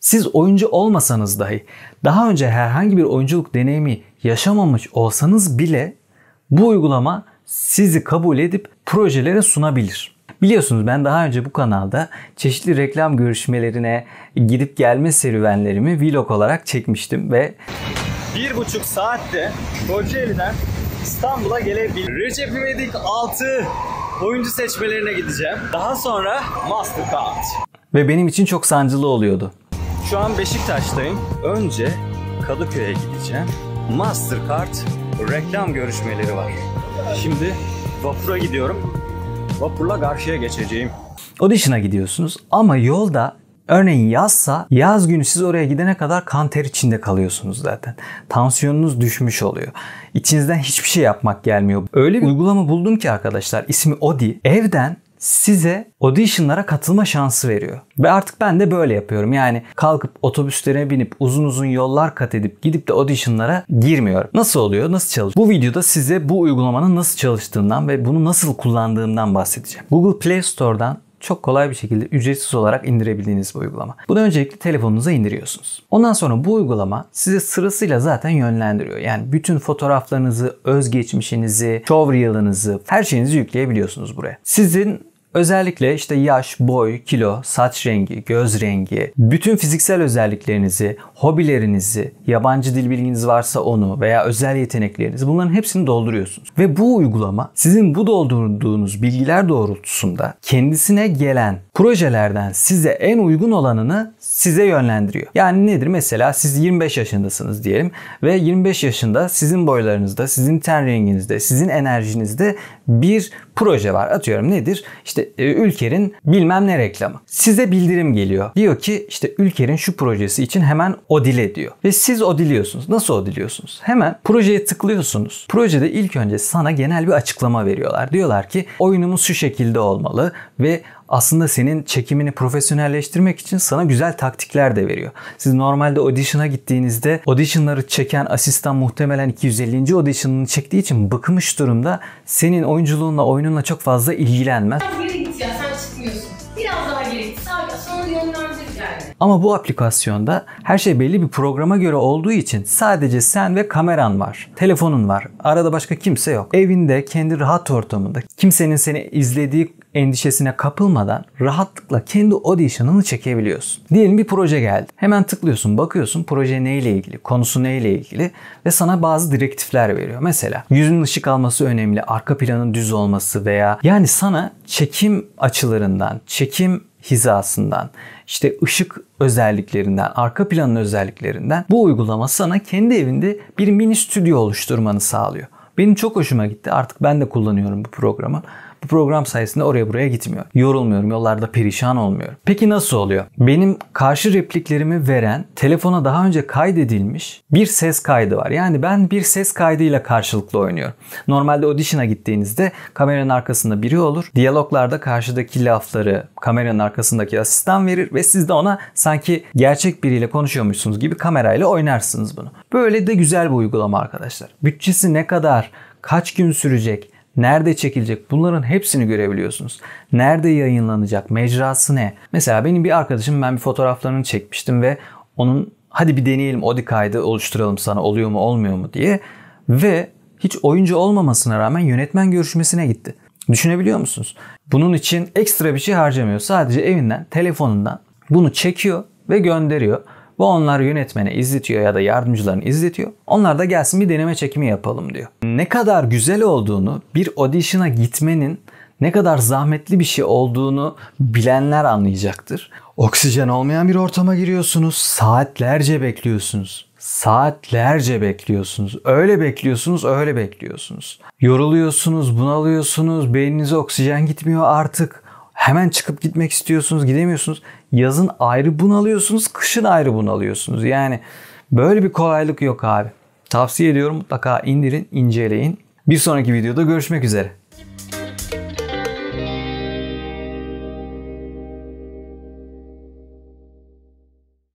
Siz oyuncu olmasanız dahi daha önce herhangi bir oyunculuk deneyimi yaşamamış olsanız bile bu uygulama sizi kabul edip projelere sunabilir. Biliyorsunuz ben daha önce bu kanalda çeşitli reklam görüşmelerine gidip gelme serüvenlerimi vlog olarak çekmiştim ve bir buçuk saatte Kocaeli'den İstanbul'a gelebilirim. Recep İvedik 6 oyuncu seçmelerine gideceğim. Daha sonra Mastercard. Ve benim için çok sancılı oluyordu. Şu an Beşiktaş'tayım. Önce Kadıköy'e gideceğim. Mastercard reklam görüşmeleri var. Şimdi vapura gidiyorum. Vapurla karşıya geçeceğim. Audition'a gidiyorsunuz ama yolda Örneğin yazsa yaz günü siz oraya gidene kadar kan ter içinde kalıyorsunuz zaten. Tansiyonunuz düşmüş oluyor. İçinizden hiçbir şey yapmak gelmiyor. Öyle bir uygulama buldum ki arkadaşlar ismi Odi. Evden size auditionlara katılma şansı veriyor. Ve artık ben de böyle yapıyorum. Yani kalkıp otobüslere binip uzun uzun yollar kat edip gidip de auditionlara girmiyorum. Nasıl oluyor? Nasıl çalışıyor? Bu videoda size bu uygulamanın nasıl çalıştığından ve bunu nasıl kullandığımdan bahsedeceğim. Google Play Store'dan çok kolay bir şekilde ücretsiz olarak indirebildiğiniz bir uygulama. Bunu öncelikle telefonunuza indiriyorsunuz. Ondan sonra bu uygulama size sırasıyla zaten yönlendiriyor. Yani bütün fotoğraflarınızı, özgeçmişinizi, showreel'ınızı, her şeyinizi yükleyebiliyorsunuz buraya. Sizin Özellikle işte yaş, boy, kilo, saç rengi, göz rengi, bütün fiziksel özelliklerinizi, hobilerinizi, yabancı dil bilginiz varsa onu veya özel yeteneklerinizi bunların hepsini dolduruyorsunuz. Ve bu uygulama sizin bu doldurduğunuz bilgiler doğrultusunda kendisine gelen projelerden size en uygun olanını size yönlendiriyor. Yani nedir? Mesela siz 25 yaşındasınız diyelim ve 25 yaşında sizin boylarınızda, sizin ten renginizde, sizin enerjinizde bir proje var. Atıyorum nedir? İşte e, Ülker'in bilmem ne reklamı. Size bildirim geliyor. Diyor ki işte Ülker'in şu projesi için hemen odile diyor. Ve siz odiliyorsunuz. Nasıl odiliyorsunuz? Hemen projeye tıklıyorsunuz. Projede ilk önce sana genel bir açıklama veriyorlar. Diyorlar ki oyunumuz şu şekilde olmalı ve aslında senin çekimini profesyonelleştirmek için sana güzel taktikler de veriyor. Siz normalde audition'a gittiğinizde audition'ları çeken asistan muhtemelen 250. audition'ını çektiği için bıkmış durumda senin oyunculuğunla oyununla çok fazla ilgilenmez. Geri git ya sen çıkmıyorsun. Biraz daha geri git. Sağ, sonra yönlendir yani. Ama bu aplikasyonda her şey belli bir programa göre olduğu için sadece sen ve kameran var. Telefonun var. Arada başka kimse yok. Evinde kendi rahat ortamında kimsenin seni izlediği endişesine kapılmadan rahatlıkla kendi audition'ını çekebiliyorsun. Diyelim bir proje geldi. Hemen tıklıyorsun, bakıyorsun proje neyle ilgili, konusu neyle ilgili ve sana bazı direktifler veriyor. Mesela yüzün ışık alması önemli, arka planın düz olması veya yani sana çekim açılarından, çekim hizasından, işte ışık özelliklerinden, arka planın özelliklerinden bu uygulama sana kendi evinde bir mini stüdyo oluşturmanı sağlıyor. Benim çok hoşuma gitti. Artık ben de kullanıyorum bu programı. Bu program sayesinde oraya buraya gitmiyor. Yorulmuyorum, yollarda perişan olmuyorum. Peki nasıl oluyor? Benim karşı repliklerimi veren, telefona daha önce kaydedilmiş bir ses kaydı var. Yani ben bir ses kaydıyla karşılıklı oynuyorum. Normalde audition'a gittiğinizde kameranın arkasında biri olur. Diyaloglarda karşıdaki lafları, kameranın arkasındaki asistan verir ve siz de ona sanki gerçek biriyle konuşuyormuşsunuz gibi kamerayla oynarsınız bunu. Böyle de güzel bir uygulama arkadaşlar. Bütçesi ne kadar, kaç gün sürecek, Nerede çekilecek? Bunların hepsini görebiliyorsunuz. Nerede yayınlanacak? Mecrası ne? Mesela benim bir arkadaşım ben bir fotoğraflarını çekmiştim ve onun hadi bir deneyelim Odi kaydı oluşturalım sana oluyor mu olmuyor mu diye ve hiç oyuncu olmamasına rağmen yönetmen görüşmesine gitti. Düşünebiliyor musunuz? Bunun için ekstra bir şey harcamıyor. Sadece evinden, telefonundan bunu çekiyor ve gönderiyor. Bu onlar yönetmene izletiyor ya da yardımcılarını izletiyor. Onlar da gelsin bir deneme çekimi yapalım diyor. Ne kadar güzel olduğunu bir audition'a gitmenin ne kadar zahmetli bir şey olduğunu bilenler anlayacaktır. Oksijen olmayan bir ortama giriyorsunuz, saatlerce bekliyorsunuz saatlerce bekliyorsunuz. Öyle bekliyorsunuz, öyle bekliyorsunuz. Yoruluyorsunuz, bunalıyorsunuz, beyninize oksijen gitmiyor artık. Hemen çıkıp gitmek istiyorsunuz, gidemiyorsunuz. Yazın ayrı bunalıyorsunuz, kışın ayrı bunalıyorsunuz. Yani böyle bir kolaylık yok abi. Tavsiye ediyorum mutlaka indirin, inceleyin. Bir sonraki videoda görüşmek üzere.